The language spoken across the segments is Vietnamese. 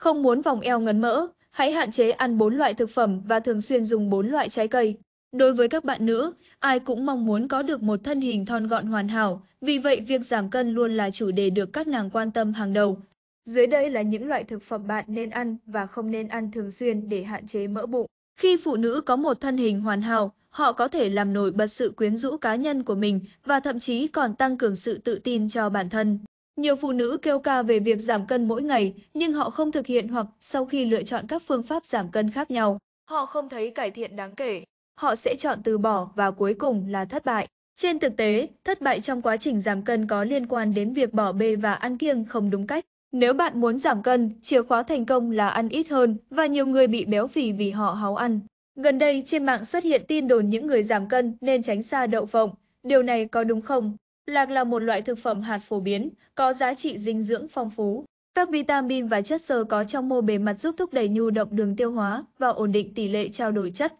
Không muốn vòng eo ngấn mỡ, hãy hạn chế ăn 4 loại thực phẩm và thường xuyên dùng 4 loại trái cây. Đối với các bạn nữ, ai cũng mong muốn có được một thân hình thon gọn hoàn hảo, vì vậy việc giảm cân luôn là chủ đề được các nàng quan tâm hàng đầu. Dưới đây là những loại thực phẩm bạn nên ăn và không nên ăn thường xuyên để hạn chế mỡ bụng. Khi phụ nữ có một thân hình hoàn hảo, họ có thể làm nổi bật sự quyến rũ cá nhân của mình và thậm chí còn tăng cường sự tự tin cho bản thân. Nhiều phụ nữ kêu ca về việc giảm cân mỗi ngày nhưng họ không thực hiện hoặc sau khi lựa chọn các phương pháp giảm cân khác nhau, họ không thấy cải thiện đáng kể. Họ sẽ chọn từ bỏ và cuối cùng là thất bại. Trên thực tế, thất bại trong quá trình giảm cân có liên quan đến việc bỏ bê và ăn kiêng không đúng cách. Nếu bạn muốn giảm cân, chìa khóa thành công là ăn ít hơn và nhiều người bị béo phì vì họ háo ăn. Gần đây trên mạng xuất hiện tin đồn những người giảm cân nên tránh xa đậu phộng. Điều này có đúng không? Lạc là một loại thực phẩm hạt phổ biến, có giá trị dinh dưỡng phong phú. Các vitamin và chất xơ có trong mô bề mặt giúp thúc đẩy nhu động đường tiêu hóa và ổn định tỷ lệ trao đổi chất.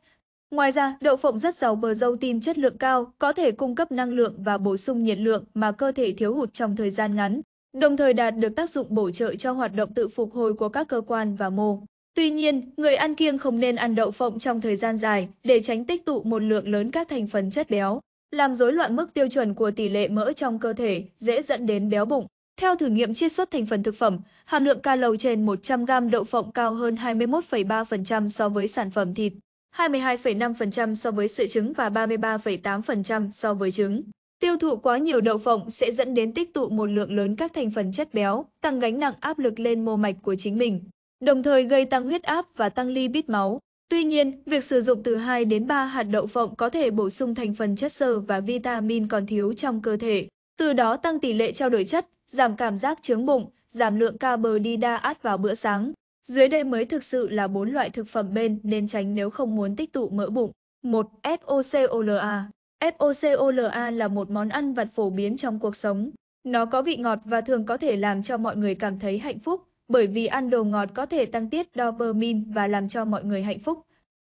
Ngoài ra, đậu phộng rất giàu bờ dâu tin chất lượng cao, có thể cung cấp năng lượng và bổ sung nhiệt lượng mà cơ thể thiếu hụt trong thời gian ngắn, đồng thời đạt được tác dụng bổ trợ cho hoạt động tự phục hồi của các cơ quan và mô. Tuy nhiên, người ăn kiêng không nên ăn đậu phộng trong thời gian dài để tránh tích tụ một lượng lớn các thành phần chất béo làm rối loạn mức tiêu chuẩn của tỷ lệ mỡ trong cơ thể, dễ dẫn đến béo bụng. Theo thử nghiệm chiết xuất thành phần thực phẩm, hàm lượng calo lầu trên 100g đậu phộng cao hơn 21,3% so với sản phẩm thịt, 22,5% so với sữa trứng và 33,8% so với trứng. Tiêu thụ quá nhiều đậu phộng sẽ dẫn đến tích tụ một lượng lớn các thành phần chất béo, tăng gánh nặng áp lực lên mô mạch của chính mình, đồng thời gây tăng huyết áp và tăng lipid máu. Tuy nhiên, việc sử dụng từ 2 đến 3 hạt đậu phộng có thể bổ sung thành phần chất xơ và vitamin còn thiếu trong cơ thể, từ đó tăng tỷ lệ trao đổi chất, giảm cảm giác chướng bụng, giảm lượng đi đa carbohydrate vào bữa sáng. Dưới đây mới thực sự là bốn loại thực phẩm bên nên tránh nếu không muốn tích tụ mỡ bụng. 1. FOCOLA FOCOLA là một món ăn vặt phổ biến trong cuộc sống. Nó có vị ngọt và thường có thể làm cho mọi người cảm thấy hạnh phúc, bởi vì ăn đồ ngọt có thể tăng tiết dopamine và làm cho mọi người hạnh phúc.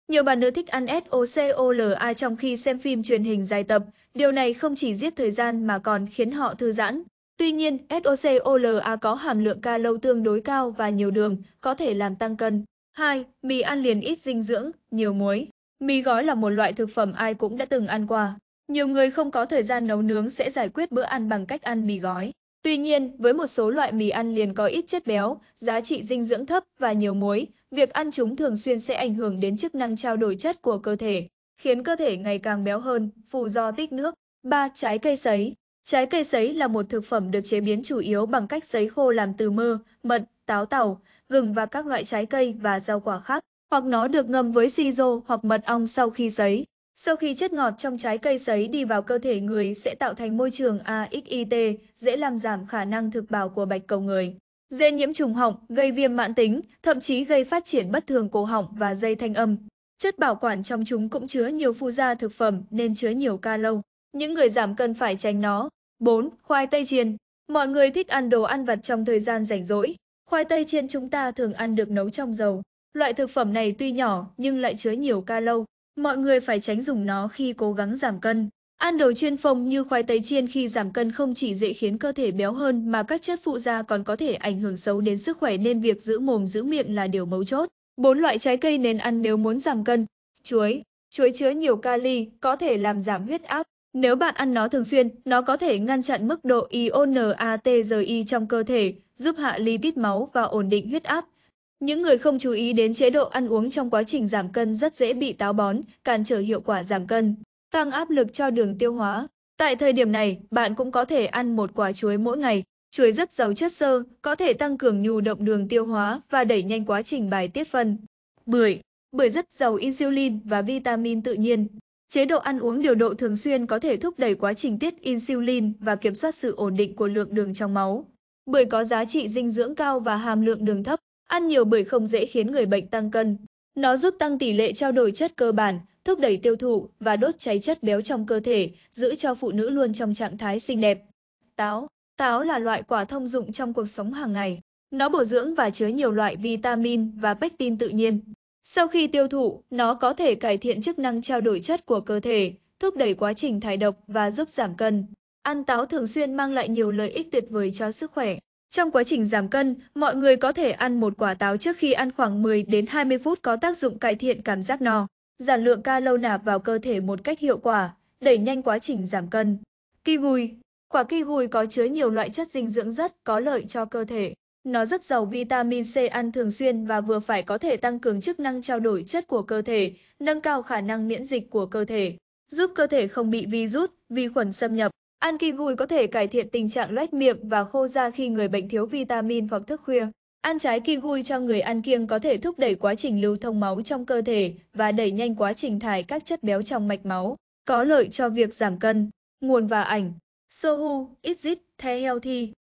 Nhiều bà nữ thích ăn SOCOLA trong khi xem phim truyền hình dài tập, điều này không chỉ giết thời gian mà còn khiến họ thư giãn. Tuy nhiên, SOCOLA có hàm lượng calo tương đối cao và nhiều đường, có thể làm tăng cân. 2. Mì ăn liền ít dinh dưỡng, nhiều muối. Mì gói là một loại thực phẩm ai cũng đã từng ăn qua. Nhiều người không có thời gian nấu nướng sẽ giải quyết bữa ăn bằng cách ăn mì gói. Tuy nhiên, với một số loại mì ăn liền có ít chất béo, giá trị dinh dưỡng thấp và nhiều muối, việc ăn chúng thường xuyên sẽ ảnh hưởng đến chức năng trao đổi chất của cơ thể, khiến cơ thể ngày càng béo hơn, phụ do tích nước. 3. Trái cây sấy Trái cây sấy là một thực phẩm được chế biến chủ yếu bằng cách sấy khô làm từ mơ, mận, táo tàu, gừng và các loại trái cây và rau quả khác, hoặc nó được ngâm với xì rô hoặc mật ong sau khi sấy. Sau khi chất ngọt trong trái cây sấy đi vào cơ thể người sẽ tạo thành môi trường AXIT, dễ làm giảm khả năng thực bào của bạch cầu người. Dễ nhiễm trùng họng, gây viêm mãn tính, thậm chí gây phát triển bất thường cổ họng và dây thanh âm. Chất bảo quản trong chúng cũng chứa nhiều phu gia thực phẩm nên chứa nhiều calo. Những người giảm cân phải tránh nó. 4. Khoai tây chiên Mọi người thích ăn đồ ăn vặt trong thời gian rảnh rỗi. Khoai tây chiên chúng ta thường ăn được nấu trong dầu. Loại thực phẩm này tuy nhỏ nhưng lại chứa nhiều calo. Mọi người phải tránh dùng nó khi cố gắng giảm cân. Ăn đồ chiên phồng như khoai tây chiên khi giảm cân không chỉ dễ khiến cơ thể béo hơn mà các chất phụ gia còn có thể ảnh hưởng xấu đến sức khỏe nên việc giữ mồm giữ miệng là điều mấu chốt. Bốn loại trái cây nên ăn nếu muốn giảm cân. Chuối. Chuối chứa nhiều kali, có thể làm giảm huyết áp. Nếu bạn ăn nó thường xuyên, nó có thể ngăn chặn mức độ IONATGI trong cơ thể, giúp hạ lipid máu và ổn định huyết áp. Những người không chú ý đến chế độ ăn uống trong quá trình giảm cân rất dễ bị táo bón, cản trở hiệu quả giảm cân, tăng áp lực cho đường tiêu hóa. Tại thời điểm này, bạn cũng có thể ăn một quả chuối mỗi ngày. Chuối rất giàu chất xơ, có thể tăng cường nhu động đường tiêu hóa và đẩy nhanh quá trình bài tiết phân. Bưởi Bưởi rất giàu insulin và vitamin tự nhiên. Chế độ ăn uống điều độ thường xuyên có thể thúc đẩy quá trình tiết insulin và kiểm soát sự ổn định của lượng đường trong máu. Bưởi có giá trị dinh dưỡng cao và hàm lượng đường thấp, Ăn nhiều bưởi không dễ khiến người bệnh tăng cân. Nó giúp tăng tỷ lệ trao đổi chất cơ bản, thúc đẩy tiêu thụ và đốt cháy chất béo trong cơ thể, giữ cho phụ nữ luôn trong trạng thái xinh đẹp. Táo Táo là loại quả thông dụng trong cuộc sống hàng ngày. Nó bổ dưỡng và chứa nhiều loại vitamin và pectin tự nhiên. Sau khi tiêu thụ, nó có thể cải thiện chức năng trao đổi chất của cơ thể, thúc đẩy quá trình thải độc và giúp giảm cân. Ăn táo thường xuyên mang lại nhiều lợi ích tuyệt vời cho sức khỏe. Trong quá trình giảm cân, mọi người có thể ăn một quả táo trước khi ăn khoảng 10 đến 20 phút có tác dụng cải thiện cảm giác no, giảm lượng calo nạp vào cơ thể một cách hiệu quả, đẩy nhanh quá trình giảm cân. Ki gùi Quả ki gùi có chứa nhiều loại chất dinh dưỡng rất có lợi cho cơ thể. Nó rất giàu vitamin C ăn thường xuyên và vừa phải có thể tăng cường chức năng trao đổi chất của cơ thể, nâng cao khả năng miễn dịch của cơ thể, giúp cơ thể không bị virus, vi khuẩn xâm nhập. Ăn kiwi có thể cải thiện tình trạng loét miệng và khô da khi người bệnh thiếu vitamin hoặc thức khuya. Ăn trái kiwi cho người ăn kiêng có thể thúc đẩy quá trình lưu thông máu trong cơ thể và đẩy nhanh quá trình thải các chất béo trong mạch máu, có lợi cho việc giảm cân. Nguồn và ảnh Sohu, Itzit, The Healthy